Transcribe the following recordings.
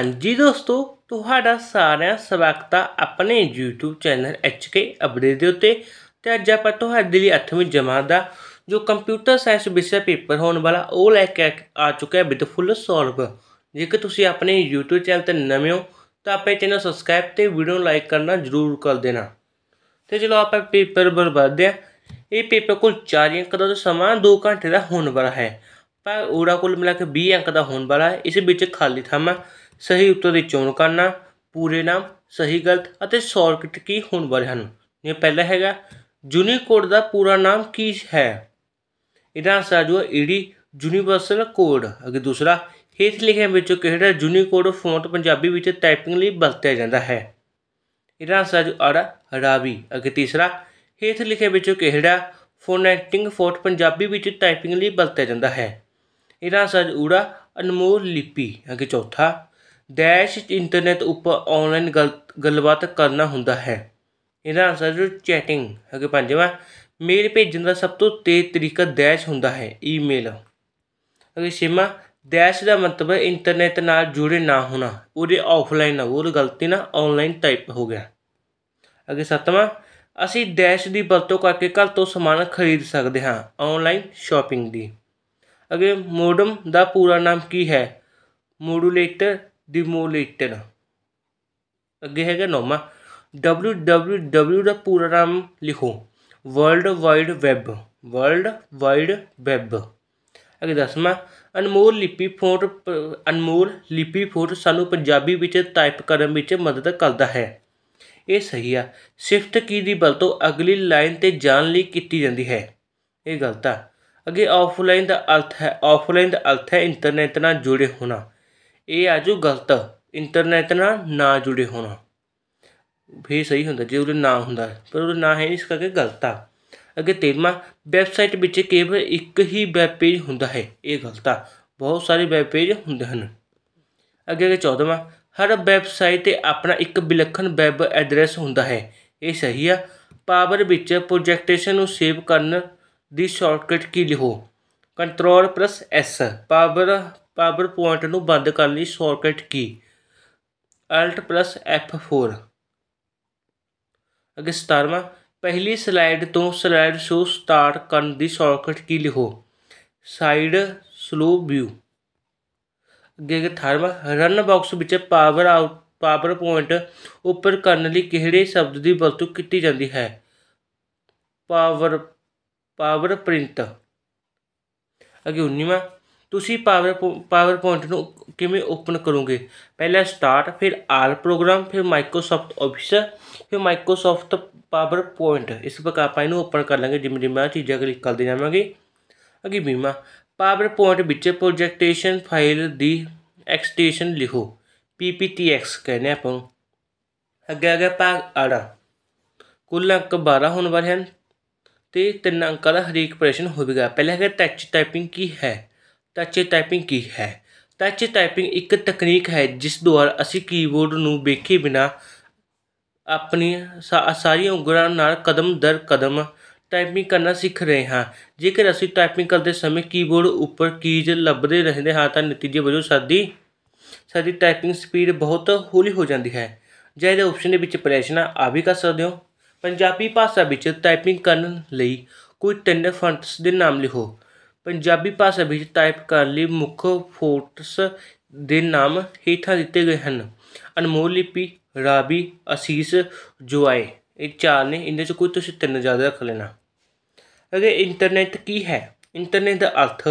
ਹਾਂਜੀ ਦੋਸਤੋ ਤੁਹਾਡਾ ਸਾਰਿਆਂ ਸਵਾਗਤ ਹੈ ਆਪਣੇ YouTube ਚੈਨਲ HK ਅਪਡੇਟ ਦੇ ਉੱਤੇ ਤੇ ਅੱਜ ਆਪਾਂ ਤੁਹਾਡੇ ਲਈ 8ਵੀਂ ਜਮਾਤ ਦਾ ਜੋ ਕੰਪਿਊਟਰ ਸਾਇੰਸ ਵਿਸ਼ਾ ਪੇਪਰ ਹੋਣ ਵਾਲਾ ਉਹ ਲੈ ਕੇ ਆ ਚੁੱਕਿਆ ਵਿਦ ਫੁੱਲ ਸੋਲਵ ਜੇਕਰ ਤੁਸੀਂ ਆਪਣੇ YouTube ਚੈਨਲ ਤੇ ਨਵੇਂ ਹੋ ਤਾਂ ਆਪੇ ਚੈਨਲ ਸਬਸਕ੍ਰਾਈਬ ਤੇ ਵੀਡੀਓ ਨੂੰ ਲਾਈਕ ਕਰਨਾ ਜ਼ਰੂਰ ਕਰ ਦੇਣਾ ਤੇ ਚਲੋ ਆਪਾਂ ਪੇਪਰ ਪਰ ਆ ਇਹ ਪੇਪਰ ਕੁਲ 4 ਅੰਕ ਦਾ ਸਮਾਂ 2 ਘੰਟੇ ਦਾ ਹੋਣ ਵਾਲਾ ਹੈ ਪਰ ਉਹਦਾ ਕੁੱਲ ਮਿਲਾ ਕੇ 20 ਅੰਕ ਦਾ ਹੋਣ ਵਾਲਾ ਹੈ ਇਸ ਵਿੱਚ ਖਾਲੀ ਹੈ ਸਹੀ ਉੱਤਰ ਦੀ ਚੋਣ ਕਰਨਾ ਪੂਰੇ ਨਾਮ ਸਹੀ ਗਲਤ ਅਤੇ ਸ਼ਾਰਟਕਟ ਕੀ ਹੋਣ ਬਾਰੇ ਹਨ ਇਹ ਪਹਿਲਾ ਹੈਗਾ ਯੂਨੀਕੋਡ ਦਾ ਪੂਰਾ ਨਾਮ ਕੀ ਹੈ ਇਹਦਾ ਆਨਸਰ ਆ ਜੂਗਾ ਈਡੀ ਯੂਨੀਵਰਸਲ ਕੋਡ ਅਗੇ ਦੂਸਰਾ ਹੇਠ ਲਿਖੇ ਵਿੱਚੋਂ ਕਿਹੜਾ ਯੂਨੀਕੋਡ ਫੌਂਟ ਪੰਜਾਬੀ ਵਿੱਚ ਟਾਈਪਿੰਗ ਲਈ ਵਰਤਿਆ ਜਾਂਦਾ ਹੈ ਇਹਦਾ ਆਨਸਰ ਆ ਜੂਗਾ ਰਾਵੀ ਅਗੇ ਤੀਸਰਾ ਹੇਠ ਲਿਖੇ ਵਿੱਚੋਂ ਕਿਹੜਾ ਫੋਨੈਟਿੰਗ ਫੌਂਟ ਪੰਜਾਬੀ ਵਿੱਚ ਟਾਈਪਿੰਗ ਲਈ ਵਰਤਿਆ ਜਾਂਦਾ ਹੈ ਇਹਦਾ ਆਨਸਰ ਊੜਾ ਅਨਮੋਲ ਲਿਪੀ ਅਗੇ ਚੌਥਾ ਡੈਸ਼ ਇੰਟਰਨੈਟ ਉੱਪਰ ਆਨਲਾਈਨ ਗੱਲਬਾਤ ਕਰਨਾ ਹੁੰਦਾ ਹੈ ਇਹਦਾ ਆਨਸਰ ਚੈਟਿੰਗ ਅਗੇ ਪੰਜਵਾਂ ਮੇਲ ਭੇਜਣ ਦਾ ਸਭ ਤੋਂ ਤੇਜ਼ ਤਰੀਕਾ ਡੈਸ਼ ਹੁੰਦਾ ਹੈ ਈਮੇਲ ਅਗੇ ਸ਼ਿਮਾ ਡੈਸ਼ ਦਾ ਮਤਲਬ ਇੰਟਰਨੈਟ ਨਾਲ ਜੁੜੇ ਨਾ ਹੋਣਾ ਉਹਦੇ ਆਫਲਾਈਨ ਨਾ ਉਹ ਗਲਤੀ ਨਾਲ ਆਨਲਾਈਨ ਟਾਈਪ ਹੋ ਗਿਆ ਅਗੇ ਸੱਤਵਾਂ ਅਸੀਂ ਡੈਸ਼ ਦੀ ਵਰਤੋਂ ਕਰਕੇ ਘਰ ਤੋਂ ਸਮਾਨ ਖਰੀਦ ਸਕਦੇ ਹਾਂ ਆਨਲਾਈਨ ਸ਼ਾਪਿੰਗ ਦੀ ਅਗੇ ਮੋਡਮ ਦਾ ਪੂਰਾ ਨਾਮ ਕੀ ਹੈ ਮੋਡੂਲੇਟਰ ਡਿਮੋਲੇਟਡ ਅੱਗੇ ਹੈਗਾ ਨੌਵਾਂ www ਦਾ ਪੂਰਾ ਨਾਮ ਲਿਖੋ world wide web world wide web ਅਗੇ ਦਸਮਾ ਅਨਮੋਲ ਲਿਪੀ ਫੋਰ ਅਨਮੋਲ ਲਿਪੀ ਫੋਰ ਸਾਨੂੰ ਪੰਜਾਬੀ ਵਿੱਚ ਟਾਈਪ ਕਰਨ ਵਿੱਚ ਮਦਦ ਕਰਦਾ ਹੈ ਇਹ ਸਹੀ ਆ ਸ਼ਿਫਟ ਕੀ ਦੀ ਵਰਤੋਂ ਅਗਲੀ ਲਾਈਨ ਤੇ ਜਾਣ ਲਈ ਕੀਤੀ ਜਾਂਦੀ ਹੈ ਇਹ ਗਲਤ ਆ ਅੱਗੇ ਆਫਲਾਈਨ ਦਾ ਅਰਥ ਹੈ ਆਫਲਾਈਨ ਦਾ ਅਰਥ ਹੈ ਇੰਟਰਨੈਟ ਨਾਲ ਜੁੜੇ ਹੋਣਾ ਇਹ ਆ ਜੋ ਗਲਤ ਇੰਟਰਨੈਟ ਨਾਲ ਨਾ ਜੁੜੇ ਹੋਣਾ ਵੀ ਸਹੀ ਹੁੰਦਾ ਜੇ ਉਹਦੇ ਨਾ ਹੁੰਦਾ ਪਰ ਉਹਦੇ ਨਾ ਹੈ ਇਸ ਕਰਕੇ ਗਲਤ ਆ ਅਗੇ ਤੇਰਵਾਂ ਵੈਬਸਾਈਟ ਵਿੱਚ ਕੇਵਲ ਇੱਕ ਹੀ ਵੈਬ ਪੇਜ ਹੁੰਦਾ ਹੈ ਇਹ ਗਲਤ ਆ ਬਹੁਤ ਸਾਰੇ ਵੈਬ ਪੇਜ ਹੁੰਦੇ ਹਨ ਅਗੇ ਅਗੇ 14ਵਾਂ ਹਰ ਵੈਬਸਾਈਟ ਤੇ ਆਪਣਾ ਇੱਕ ਵਿਲੱਖਣ ਵੈਬ ਐਡਰੈਸ ਹੁੰਦਾ ਹੈ ਇਹ ਸਹੀ ਆ ਪਾਵਰ ਵਿੱਚ ਪ੍ਰੋਜੈਕਟੇਸ਼ਨ ਨੂੰ ਸੇਵ ਕਰਨ ਦੀ ਸ਼ਾਰਟਕਟ ਕੀ ਲਿਖੋ control press S power PowerPoint ਨੂੰ ਬੰਦ ਕਰਨ ਲਈ ਸ਼ਾਰਟਕਟ ਕੀ Alt plus F4 ਅਗੇ 17ਵਾਂ ਪਹਿਲੀ ਸਲਾਈਡ ਤੋਂ ਸਲਾਈਡ ਸ਼ੋ ਸਟਾਰਟ ਕਰਨ ਦੀ ਸ਼ਾਰਟਕਟ ਕੀ ਲਿਖੋ ਸਾਈਡ ਸਲੋ ਵਿਊ ਅਗੇ 18ਵਾਂ ਰਨ ਬਾਕਸ ਵਿੱਚ ਪਾਵਰ ਆਊਟ ਪਾਵਰ ਪੁਆਇੰਟ ਉੱਪਰ ਕਰਨ ਲਈ ਕਿਹੜੇ ਸ਼ਬਦ ਦੀ ਵਰਤੋਂ ਕੀਤੀ ਜਾਂਦੀ ਹੈ ਪਾਵਰ ਪਾਵਰ ਪ੍ਰਿੰਟ ਅਗੇ 19ਵਾਂ ਤੁਸੀਂ ਪਾਵਰ ਪਾਵਰ ਪੁਆਇੰਟ ਨੂੰ ਕਿਵੇਂ ਓਪਨ ਕਰੋਗੇ ਪਹਿਲਾਂ ਸਟਾਰਟ ਫਿਰ ਆਲ ਪ੍ਰੋਗਰਾਮ ਫਿਰ ਮਾਈਕਰੋਸਾਫਟ ਆਫਿਸ ਫਿਰ ਮਾਈਕਰੋਸਾਫਟ ਪਾਵਰ ਪੁਆਇੰਟ ਇਸ ਪ੍ਰਕਾਰ ਆਪਾਂ ਇਹਨੂੰ ਓਪਨ ਕਰ ਲਾਂਗੇ ਜਿਵੇਂ ਜਿਵੇਂ ਆ ਚੀਜ਼ਾਂ ਕਲਿੱਕ ਕਰਦੇ ਜਾਵਾਂਗੇ ਅੱਗੇ ਬੀਮਾ ਪਾਵਰ ਪੁਆਇੰਟ ਵਿੱਚ ਪ੍ਰੋਜੈਕਟੇਸ਼ਨ ਫਾਈਲ ਦੀ ਐਕਸਟੈਂਸ਼ਨ ਲਿਖੋ PPTX ਕਹਿੰਦੇ ਆਪਾਂ ਅੱਗੇ ਅੱਗੇ ਭਾਗ ਆੜਾ ਕੁੱਲ ਅੰਕ 12 ਹੋਣ ਵਾਲੇ ਹਨ ਤੇ ਤਿੰਨ ਅੰਕਾਂ ਦਾ ਹਰੇਕ ਪ੍ਰਸ਼ਨ ਹੋਵੇਗਾ ਪਹਿਲਾਂ ਹੈਗਾ ਟੈਕਸਟ ਟਾਈਪਿੰਗ ਕੀ ਹੈ ਟੱਚ ਟਾਈਪਿੰਗ ਕੀ ਹੈ ਟੱਚ ਟਾਈਪਿੰਗ ਇੱਕ ਤਕਨੀਕ ਹੈ ਜਿਸ ਦੁਆਰਾ ਅਸੀਂ ਕੀਬੋਰਡ ਨੂੰ ਵੇਖੇ ਬਿਨਾ ਆਪਣੀਆਂ ਸਾਰੀਆਂ ਉਂਗਲਾਂ ਨਾਲ ਕਦਮ ਦਰ ਕਦਮ ਟਾਈਪਿੰਗ ਕਰਨਾ ਸਿੱਖ ਰਹੇ ਹਾਂ ਜੇਕਰ ਅਸੀਂ ਟਾਈਪਿੰਗ ਕਰਦੇ ਸਮੇਂ ਕੀਬੋਰਡ ਉੱਪਰ ਕੀਜ਼ ਲੱਭਦੇ ਰਹਿੰਦੇ ਹਾਂ ਤਾਂ ਨਤੀਜੇ ਵਜੋਂ ਸਾਡੀ ਸਾਡੀ ਟਾਈਪਿੰਗ ਸਪੀਡ ਬਹੁਤ ਹੌਲੀ ਹੋ ਜਾਂਦੀ ਹੈ ਜਿਹਦੇ ਆਪਸ਼ਨ ਦੇ ਵਿੱਚ ਪ੍ਰੈਸ਼ਨਾ ਆ ਵੀ ਕਰ ਸਕਦੇ ਹੋ ਪੰਜਾਬੀ ਭਾਸ਼ਾ ਵਿੱਚ ਟਾਈਪਿੰਗ ਕਰਨ ਲਈ ਕੋਈ ਤਿੰਨ ਫੰਟਸ ਦੇ ਨਾਮ ਲਿਖੋ ਪੰਜਾਬੀ ਭਾਸ਼ਾ ਵਿੱਚ ਟਾਈਪ ਕਰਨ ਲਈ ਮੁੱਖ ਫੋਟਸ ਦੇ ਨਾਮ ਹੇਠਾਂ ਦਿੱਤੇ ਗਏ ਹਨ ਅਨਮੋਲ ਲਿਪੀ ਰਾਬੀ ਅਸੀਸ ਜੁਆਏ ਇਹ ਚਾਰ ਨੇ ਇਹਦੇ ਚ ਕੋਈ ਤੁਸੀਂ ਤਿੰਨ ਜ਼ਿਆਦਾ ਰੱਖ ਲੈਣਾ ਅਗੇ ਇੰਟਰਨੈਟ ਕੀ ਹੈ ਇੰਟਰਨੈਟ ਦਾ ਅਰਥ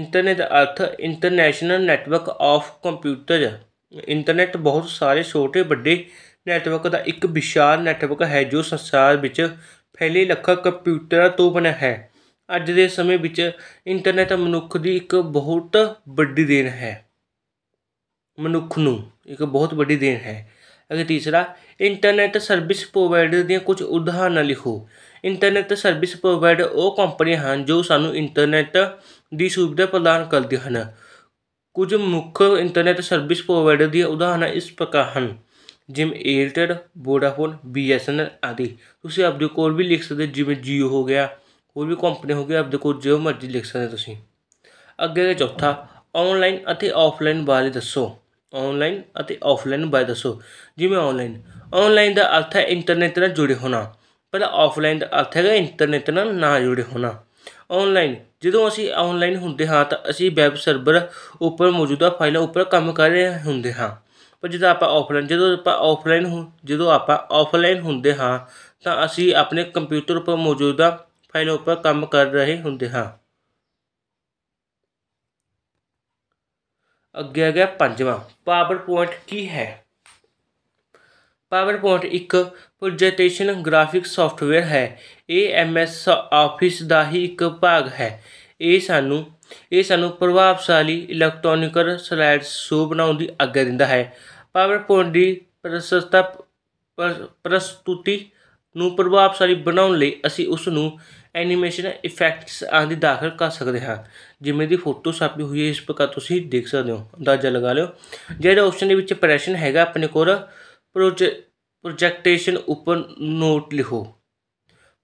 ਇੰਟਰਨੈਟ ਦਾ ਅਰਥ international network of computer internet ਬਹੁਤ ਸਾਰੇ ਛੋਟੇ ਵੱਡੇ ਨੈਟਵਰਕ ਦਾ ਇੱਕ ਵਿਸ਼ਾਲ ਨੈਟਵਰਕ ਹੈ ਜੋ ਸੰਸਾਰ ਵਿੱਚ ਫੈਲੇ ਲੱਖਾਂ ਕੰਪਿਊਟਰਾਂ ਤੋਂ ਬਣਿਆ ਹੈ ਅੱਜ ਦੇ ਸਮੇਂ ਵਿੱਚ ਇੰਟਰਨੈਟ ਮਨੁੱਖ ਦੀ ਇੱਕ ਬਹੁਤ ਵੱਡੀ ਦੇਣ ਹੈ ਮਨੁੱਖ ਨੂੰ ਇੱਕ ਬਹੁਤ ਵੱਡੀ ਦੇਣ ਹੈ ਅਗੇ ਤੀਸਰਾ ਇੰਟਰਨੈਟ ਸਰਵਿਸ ਪ੍ਰੋਵਾਈਡਰ ਦੀਆਂ ਕੁਝ ਉਦਾਹਰਨਾਂ ਲਿਖੋ ਇੰਟਰਨੈਟ ਸਰਵਿਸ ਪ੍ਰੋਵਾਈਡਰ ਉਹ ਕੰਪਨੀਆਂ ਹਨ ਜੋ ਸਾਨੂੰ ਇੰਟਰਨੈਟ ਦੀ ਸੁਵਿਧਾ ਪ੍ਰਦਾਨ ਕਰਦੀਆਂ ਹਨ ਕੁਝ ਮੁੱਖ ਇੰਟਰਨੈਟ ਸਰਵਿਸ ਪ੍ਰੋਵਾਈਡਰ ਦੀਆਂ ਉਦਾਹਰਨਾਂ ਇਸ ਪ੍ਰਕਾਰ ਹਨ ਜਿਵੇਂ ਏਅਰਟੈਲ ਵੋਡਾਫੋਨ ਬੀਐਸਐਨਐਲ ਆਦਿ ਤੁਸੀਂ ਆਪਣੇ ਕੋਲ ਵੀ ਲਿਖ ਸਕਦੇ ਜਿਵੇਂ ਜੀਓ ਹੋ ਗਿਆ ਕੋਈ ਵੀ ਕੰਪਨੀ ਹੋ ਗਈ ਆਪ ਦੇਖੋ ਜੋ ਮਰਜ਼ੀ ਲਿਖ ਸਕਦੇ ਤੁਸੀਂ ਅੱਗੇ ਦਾ ਚੌਥਾ ਆਨਲਾਈਨ ਅਤੇ ਆਫਲਾਈਨ ਬਾਰੇ ਦੱਸੋ ਆਨਲਾਈਨ ਅਤੇ ਆਫਲਾਈਨ ਬਾਰੇ ਦੱਸੋ ਜਿਵੇਂ ਆਨਲਾਈਨ ਆਨਲਾਈਨ ਦਾ ਅਰਥ ਹੈ ਇੰਟਰਨੈਟ ਨਾਲ ਜੁੜੇ ਹੋਣਾ ਪਰ ਆਫਲਾਈਨ ਦਾ ਅਰਥ ਹੈਗਾ ਇੰਟਰਨੈਟ ਨਾਲ ਨਾ ਜੁੜੇ ਹੋਣਾ ਆਨਲਾਈਨ ਜਦੋਂ ਅਸੀਂ ਆਨਲਾਈਨ ਹੁੰਦੇ ਹਾਂ ਤਾਂ ਅਸੀਂ ਵੈਬ ਸਰਵਰ ਉੱਪਰ ਮੌਜੂਦਾ ਫਾਈਲਾਂ ਉੱਪਰ ਕੰਮ ਕਰ ਰਹੇ ਹੁੰਦੇ ਹਾਂ ਪਰ ਜਦੋਂ ਆਪਾਂ ਆਫਲਾਈਨ ਜਦੋਂ ਆਪਾਂ ਆਫਲਾਈਨ ਜਦੋਂ ਆਪਾਂ ਆਫਲਾਈਨ ਹੁੰਦੇ ਹਾਂ ਤਾਂ ਅਸੀਂ ਆਪਣੇ ਕੰਪਿਊਟਰ ਉੱਪਰ ਮੌਜੂਦਾ फाइलों ਉੱਪਰ ਕੰਮ ਕਰ ਰਹੇ ਹੁੰਦੇ ਹਾਂ ਅੱਗੇ ਆ ਗਿਆ ਪੰਜਵਾਂ ਪਾਵਰਪੁਆਇੰਟ ਕੀ ਹੈ ਪਾਵਰਪੁਆਇੰਟ ਇੱਕ ਪ੍ਰੈਜੈਂਟੇਸ਼ਨ ਗ੍ਰਾਫਿਕ ਸੌਫਟਵੇਅਰ ਹੈ ਇਹ ਐਮਐਸ ਆਫਿਸ ਦਾ ਹੀ ਇੱਕ ਭਾਗ ਹੈ ਇਹ ਸਾਨੂੰ ਇਹ ਸਾਨੂੰ ਪ੍ਰਭਾਵਸ਼ਾਲੀ ਇਲੈਕਟ੍ਰੋਨਿਕ ਸਲਾਈਡਸ ਸ਼ੋ ਬਣਾਉਣ ਦੀ ਆਗਿਆ ਦਿੰਦਾ ਹੈ ਪਾਵਰਪੁਆਇੰਟ ਦੀ ਪ੍ਰਸਤੁਤੀ ਨੂੰ ਪ੍ਰਭਾਵਸ਼ਾਲੀ ਬਣਾਉਣ ਲਈ ਅਸੀਂ ਉਸ ਨੂੰ ਐਨੀਮੇਸ਼ਨ ਇਫੈਕਟਸ ਆਦਿ ਦਾਖਲ ਕਰ ਸਕਦੇ ਹਾਂ ਜਿਵੇਂ ਦੀ ਫੋਟੋ ਸਾਪੀ ਹੋਈ ਹੈ ਇਸ ਪਕਾ ਤੁਸੀਂ ਦੇਖ ਸਕਦੇ ਹੋ ਅੰਦਾਜ਼ਾ ਲਗਾ ਲਿਓ ਜਿਹੜਾ ਆਪਸ਼ਨ ਦੇ ਵਿੱਚ ਪ੍ਰੈਸ਼ਨ ਹੈਗਾ ਆਪਣੇ ਕੋਲ ਪ੍ਰੋਜੈਕਟੇਸ਼ਨ ਉੱਪਰ ਨੋਟ ਲਿਖੋ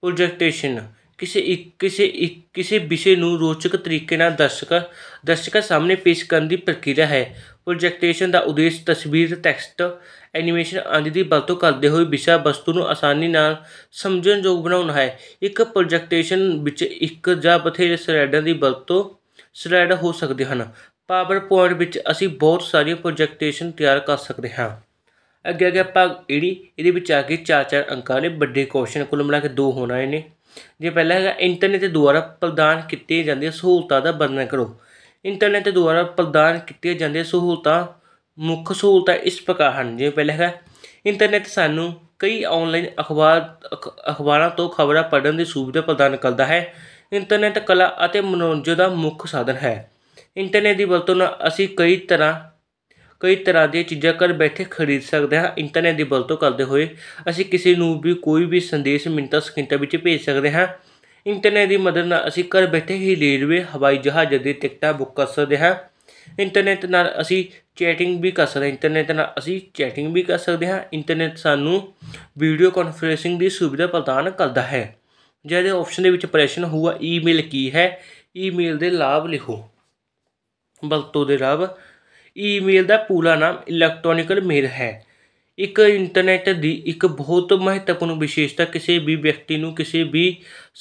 ਪ੍ਰੋਜੈਕਟੇਸ਼ਨ ਕਿਸੇ ਇੱਕ ਕਿਸੇ ਇੱਕ ਕਿਸੇ ਵਿਸ਼ੇ ਨੂੰ ਰੋਚਕ ਤਰੀਕੇ ਨਾਲ ਦਰਸ਼ਕ ਦਰਸ਼ਕਾਂ ਸਾਹਮਣੇ ਪੇਸ਼ ਕਰਨ ਦੀ ਪ੍ਰਕਿਰਿਆ ਹੈ ਪ੍ਰੋਜੈਕਟੇਸ਼ਨ ਦਾ ਉਦੇਸ਼ ਤਸਵੀਰ ਟੈਕਸਟ ਐਨੀਮੇਸ਼ਨ ਆਦਿ ਦੀ ਵਰਤੋਂ ਕਰਦੇ ਹੋਏ ਵਿਸ਼ਾ ਵਸਤੂ ਨੂੰ ਆਸਾਨੀ ਨਾਲ ਸਮਝਣਯੋਗ ਬਣਾਉਣਾ ਹੈ ਇੱਕ ਪ੍ਰੋਜੈਕਟੇਸ਼ਨ ਵਿੱਚ ਇੱਕ ਜਾਂ ਬਥੇਰੇ ਸਲਾਈਡਾਂ ਦੀ ਵਰਤੋਂ ਸਲਾਈਡ ਹੋ ਸਕਦੇ ਹਨ ਪਾਵਰਪੁਆਇੰਟ ਵਿੱਚ ਅਸੀਂ ਬਹੁਤ ਸਾਰੀਆਂ ਪ੍ਰੋਜੈਕਟੇਸ਼ਨ ਤਿਆਰ ਕਰ ਸਕਦੇ ਹਾਂ ਅੱਗੇ ਅੱਗੇ ਆਪਾਂ ਇਹਦੀ ਇਹਦੇ ਵਿੱਚ ਆ ਕੇ ਚਾਰ ਚਾਰ ਅੰਕਾਂ ਨੇ ਵੱਡੇ ਕੁਐਸਚਨ ਕੁੱਲ ਮਿਲਾ ਕੇ ਦੋ ਹੋਣਾ ਇਹਨੇ ਜੇ ਪਹਿਲਾ ਹੈਗਾ ਇੰਟਰਨੈਟ ਦੁਆਰਾ ਪ੍ਰਦਾਨ ਕੀਤੀਆਂ ਜਾਂਦੀਆਂ ਸਹੂਲਤਾਂ ਦਾ ਵਰਣਨ ਕਰੋ ਇੰਟਰਨੈਟ ਦੁਆਰਾ ਪ੍ਰਦਾਨ ਕੀਤੀਆਂ ਜਾਂਦੀਆਂ ਸਹੂਲਤਾਂ ਮੁੱਖ ਸਹੂਲਤਾਂ ਇਸ ਪ੍ਰਕਾਰ ਹਨ ਜਿਵੇਂ ਪਹਿਲਾ ਹੈਗਾ ਇੰਟਰਨੈਟ ਸਾਨੂੰ ਕਈ ਆਨਲਾਈਨ ਅਖਬਾਰ ਅਖਬਾਰਾਂ ਤੋਂ ਖਬਰਾਂ ਪੜ੍ਹਨ ਦੀ ਸੁਵਿਧਾ ਪ੍ਰਦਾਨ ਕਰਦਾ ਹੈ ਇੰਟਰਨੈਟ ਕਲਾ ਅਤੇ ਮਨੋਰੰਜਨ ਦਾ ਮੁੱਖ ਸਾਧਨ ਹੈ ਇੰਟਰਨੈਟ ਦੀ ਵਰਤੋਂ ਨਾਲ ਅਸੀਂ ਕਈ ਤਰ੍ਹਾਂ ਕਈ ਤਰ੍ਹਾਂ ਦੀਆਂ ਚੀਜ਼ਾਂ ਘਰ ਬੈਠੇ ਖਰੀਦ ਸਕਦੇ ਹਾਂ ਇੰਟਰਨੈਟ ਦੀ ਵਰਤੋਂ ਕਰਦੇ ਹੋਏ ਅਸੀਂ ਕਿਸੇ ਨੂੰ ਵੀ ਕੋਈ ਵੀ ਸੰਦੇਸ਼ ਮਿੰਟਾਂ ਸਕਿੰਟਾਂ ਵਿੱਚ ਭੇਜ ਸਕਦੇ ਹਾਂ ਇੰਟਰਨੈਟ ਦੀ ਮਦਦ ਨਾਲ ਅਸੀਂ ਘਰ ਬੈਠੇ ਹੀ ਰੇਲਵੇ ਹਵਾਈ ਜਹਾਜ਼ ਦੀ ਟਿਕਟਾਂ ਬੁੱਕ ਕਰ ਸਕਦੇ ਹਾਂ ਇੰਟਰਨੈਟ ਨਾਲ ਅਸੀਂ ਚੈਟਿੰਗ ਵੀ ਕਰ ਸਕਦੇ ਹਾਂ ਇੰਟਰਨੈਟ ਨਾਲ ਅਸੀਂ ਚੈਟਿੰਗ ਵੀ ਕਰ ਸਕਦੇ ਹਾਂ ਇੰਟਰਨੈਟ ਸਾਨੂੰ ਵੀਡੀਓ ਕਾਨਫਰੈਂਸਿੰਗ ਦੀ ਸੁਵਿਧਾ ਪ੍ਰਦਾਨ ਕਰਦਾ ਹੈ ਜਿਹਦੇ ਆਪਸ਼ਨ ਦੇ ਵਿੱਚ ਪ੍ਰੈਸ਼ਨ ਹੋਊਗਾ ਈਮੇਲ ਕੀ ਹੈ ਈਮੇਲ ਦੇ ਲਾਭ ਲਿਖੋ ਵਰਤੋਂ ਦੇ ਲਾਭ ਈਮੇਲ ਦਾ ਪੂਰਾ ਨਾਮ ਇਲੈਕਟ੍ਰੋਨਿਕਲ ਮੇਲ ਹੈ ਇੱਕ ਇੰਟਰਨੈਟ ਦੀ ਇੱਕ ਬਹੁਤ ਮਹੱਤਵਪੂਰਨ ਵਿਸ਼ੇਸ਼ਤਾ ਕਿਸੇ ਵੀ ਵਿਅਕਤੀ ਨੂੰ ਕਿਸੇ ਵੀ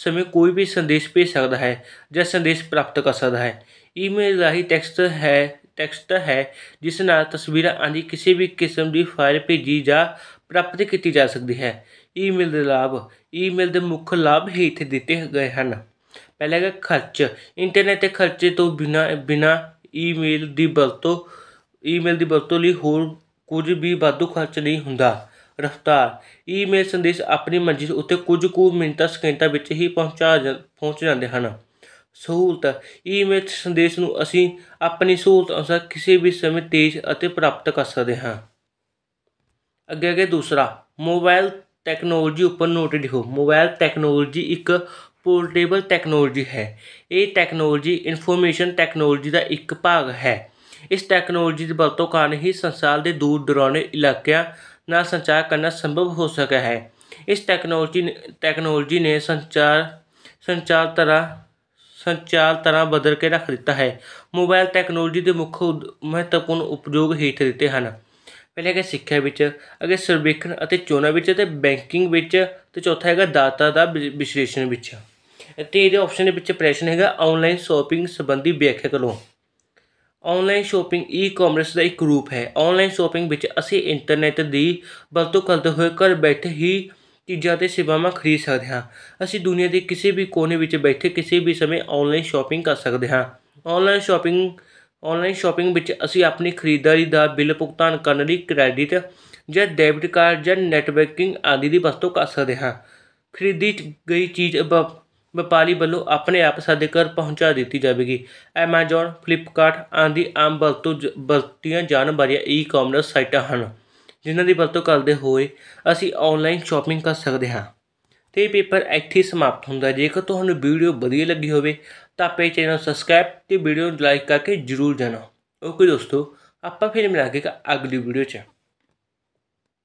ਸਮੇਂ ਕੋਈ ਵੀ ਸੰਦੇਸ਼ ਭੇਜ ਸਕਦਾ ਹੈ ਜਾਂ ਸੰਦੇਸ਼ ਪ੍ਰਾਪਤ ਕਰ ਸਕਦਾ ਹੈ ਈਮੇਲ ਰਾਹੀਂ ਟੈਕਸਟ ਹੈ ਟੈਕਸਟ ਹੈ ਜਿਸ ਨਾਲ ਤਸਵੀਰਾਂ ਆਦਿ ਕਿਸੇ ਵੀ ਕਿਸਮ ਦੀ ਫਾਈਲ ਭੇਜੀ ਜਾਂ ਪ੍ਰਾਪਤ ਕੀਤੀ ਜਾ ਸਕਦੀ ਹੈ ਈਮੇਲ ਦੇ ਲਾਭ ਈਮੇਲ ਦੇ ਮੁੱਖ ਲਾਭ ਇੱਥੇ ਦਿੱਤੇ ਗਏ ਹਨ ਪਹਿਲਾ ਹੈ ਖਰਚ ਇੰਟਰਨੈਟ ਦੇ ਖਰਚੇ ਤੋਂ ਬਿਨਾ ਬਿਨਾ ਈਮੇਲ ਦੀ ਵਰਤੋਂ ਈਮੇਲ ਦੀ ਵਰਤੋਂ ਲਈ ਹੋਰ ਕੁਝ ਵੀ ਵਾਧੂ ਖਰਚ ਨਹੀਂ ਹੁੰਦਾ ਰਫਤਾਰ ਈਮੇਲ ਸੰਦੇਸ਼ ਆਪਣੀ ਮੰਜ਼ਿਲ ਉੱਤੇ ਕੁਝ ਕੁ ਮਿੰਟਾਂ ਸਕਿੰਟਾਂ ਵਿੱਚ ਹੀ ਪਹੁੰਚਾ ਪਹੁੰਚ ਜਾਂਦੇ ਹਨ ਸਹੂਲਤ ਈਮੇਲ ਸੰਦੇਸ਼ ਨੂੰ ਅਸੀਂ ਆਪਣੀ ਸਹੂਲਤ ਅਨੁਸਾਰ ਕਿਸੇ ਵੀ ਸਮੇਂ ਤੇਜ਼ ਅਤੇ ਪ੍ਰਾਪਤ ਕਰ ਸਕਦੇ ਹਾਂ ਅੱਗੇ ਅੱਗੇ ਦੂਸਰਾ ਮੋਬਾਈਲ ਟੈਕਨੋਲੋਜੀ ਉੱਪਰ ਨੋਟ ਲਿਖੋ ਮੋਬਾਈਲ ਟੈਕਨੋਲੋਜੀ ਇੱਕ ਪੋਰਟੇਬਲ ਟੈਕਨੋਲੋਜੀ ਹੈ ਇਹ ਟੈਕਨੋਲੋਜੀ ਇਨਫੋਰਮੇਸ਼ਨ ਟੈਕਨੋਲੋਜੀ ਦਾ ਇੱਕ ਭਾਗ ਹੈ ਇਸ ਟੈਕਨੋਲੋਜੀ ਦੀ ਵਰਤੋਂ ਕਾਰਨ ਹੀ ਸੰਸਾਰ ਦੇ ਦੂਰ ਦਰਾਨੇ ਇਲਾਕਿਆਂ ਨਾਲ ਸੰਚਾਰ ਕਰਨਾ ਸੰਭਵ ਹੋ ਸਕਿਆ ਹੈ ਇਸ ਟੈਕਨੋਲੋਜੀ ਟੈਕਨੋਲੋਜੀ ਨੇ ਸੰਚਾਰ ਸੰਚਾਰ ਤਰ੍ਹਾਂ ਸੰਚਾਰ ਤਰ੍ਹਾਂ ਬਦਲ ਕੇ ਰੱਖ ਦਿੱਤਾ ਹੈ ਮੋਬਾਈਲ ਟੈਕਨੋਲੋਜੀ ਦੇ ਮੁੱਖ ਮਹੱਤਵਪੂਰਨ ਉਪਯੋਗ ਹੇਠ ਦਿੱਤੇ ਹਨ ਪਹਿਲੇ ਹੈਗਾ ਸਿੱਖਿਆ ਵਿੱਚ ਅਗੇ ਸਰਵੇਖਣ ਅਤੇ ਚੋਣਾਂ ਵਿੱਚ ਤੇ ਬੈਂਕਿੰਗ ਵਿੱਚ ਤੇ ਚੌਥਾ ਹੈਗਾ ਦਾਤਾ ਦਾ ਵਿਸ਼ਲੇਸ਼ਣ ਵਿੱਚ ਇੱਥੇ ਇਹਦੇ ਆਪਸ਼ਨ ਦੇ ਵਿੱਚ ਪ੍ਰੈਸ਼ਨ ਹੈਗਾ ਆਨਲਾਈਨ ਸ਼ਾਪਿੰਗ ਸੰਬੰਧੀ ਵਿਆਖਿਆ ਕਰੋ ਆਨਲਾਈਨ ਸ਼ਾਪਿੰਗ ਈ-ਕਾਮਰਸ ਦਾ ਇੱਕ ਰੂਪ ਹੈ ਆਨਲਾਈਨ ਸ਼ਾਪਿੰਗ ਵਿੱਚ ਅਸੀਂ ਇੰਟਰਨੈਟ ਦੀ ਵਰਤੋਂ ਕਰਦੇ ਹੋਏ ਘਰ ਬੈਠੇ ਹੀ ਚੀਜ਼ਾਂ ਤੇ ਸੇਵਾਵਾਂ ਖਰੀਦ ਸਕਦੇ ਹਾਂ ਅਸੀਂ ਦੁਨੀਆ ਦੇ ਕਿਸੇ ਵੀ ਕੋਨੇ ਵਿੱਚ ਬੈਠੇ ਕਿਸੇ ਵੀ ਸਮੇਂ ਆਨਲਾਈਨ ਸ਼ਾਪਿੰਗ ਕਰ ਸਕਦੇ ਹਾਂ ਆਨਲਾਈਨ ਸ਼ਾਪਿੰਗ ਆਨਲਾਈਨ ਸ਼ਾਪਿੰਗ ਵਿੱਚ ਅਸੀਂ ਆਪਣੀ ਖਰੀਦਦਾਰੀ ਦਾ ਬਿੱਲ ਭੁਗਤਾਨ ਕਰਨ ਲਈ ਕ੍ਰੈਡਿਟ ਜਾਂ ਡੈਬਿਟ ਕਾਰਡ ਜਾਂ ਨੈਟ ਬੈਂਕਿੰਗ ਆਦਿ ਦੀ ਵਰਤੋਂ ਕਰ ਸਕਦੇ ਹਾਂ ਖਰੀਦੀ ਗਈ ਚੀਜ਼ ਵਪਾਰੀ ਵੱਲੋਂ ਆਪਣੇ ਆਪ ਸਾਡੇ ਘਰ ਪਹੁੰਚਾ ਦਿੱਤੀ ਜਾਵੇਗੀ Amazon Flipkart ਆਦਿ ਆਮ ਵਰਤੋਂ ਵਰਤੀਆਂ ਜਾਣ ਵਾਲੀਆਂ ਈ-ਕਾਮਰਸ ਸਾਈਟਾਂ ਹਨ ਜਿਨ੍ਹਾਂ ਦੀ ਵਰਤੋਂ ਕਰਦੇ ਹੋਏ ਅਸੀਂ ਆਨਲਾਈਨ ਸ਼ਾਪਿੰਗ ਕਰ ਸਕਦੇ ਹਾਂ ਤੇ ਪੇਪਰ ਇੱਥੇ ਸਮਾਪਤ ਹੁੰਦਾ ਜੇਕਰ ਤੁਹਾਨੂੰ ਵੀਡੀਓ ਵਧੀਆ ਲੱਗੀ ਹੋਵੇ ਤਾਂ ਪੇਜ ਚੈਨਲ ਸਬਸਕ੍ਰਾਈਬ ਤੇ ਵੀਡੀਓ ਨੂੰ ਲਾਈਕ ਕਰਕੇ ਜਰੂਰ ਜਾਣਾ ਓਕੇ ਦੋਸਤੋ ਆਪਾਂ ਫਿਰ ਮਿਲਾਂਗੇ ਅਗਲੀ ਵੀਡੀਓ 'ਚ